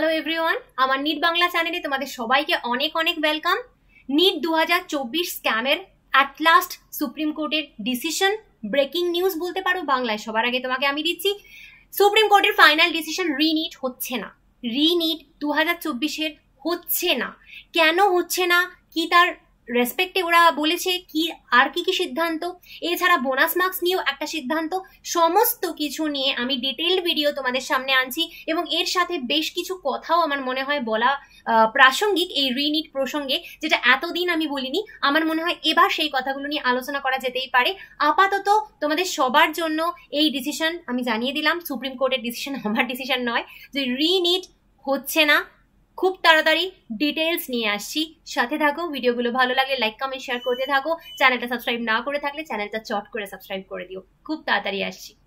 hello everyone আমার NEET Bangla চ্যানেলে তোমাদের সবাইকে অনেক অনেক ওয়েলকাম নিট দু হাজার চব্বিশ স্ক্যামের অ্যাট লাস্ট সুপ্রিম কোর্টের ডিসিশন ব্রেকিং নিউজ বলতে পারো বাংলায় সবার আগে তোমাকে আমি দিচ্ছি সুপ্রিম কোর্টের ফাইনাল ডিসিশন রিনিট হচ্ছে না রিনিট দু হাজার চব্বিশের হচ্ছে না কেন হচ্ছে না কি তার রেসপেক্টে ওরা বলেছে কি আর কি কি সিদ্ধান্ত এছাড়া বোনাস মার্কস নিয়েও একটা সিদ্ধান্ত সমস্ত কিছু নিয়ে আমি ডিটেলড ভিডিও তোমাদের সামনে আনছি এবং এর সাথে বেশ কিছু কথাও আমার মনে হয় বলা প্রাসঙ্গিক এই রিনিট প্রসঙ্গে যেটা এতদিন আমি বলিনি আমার মনে হয় এবার সেই কথাগুলো নিয়ে আলোচনা করা যেতেই পারে আপাতত তোমাদের সবার জন্য এই ডিসিশন আমি জানিয়ে দিলাম সুপ্রিম কোর্টের ডিসিশন আমার ডিসিশন নয় যে রিনিট হচ্ছে না খুব তাড়াতাড়ি ডিটেলস নিয়ে আসছি সাথে থাকো ভিডিওগুলো ভালো লাগলে লাইক কমেন্ট শেয়ার করতে থাকো চ্যানেলটা সাবস্ক্রাইব না করে থাকলে চ্যানেলটা চট করে সাবস্ক্রাইব করে দিও খুব তাড়াতাড়ি আসছি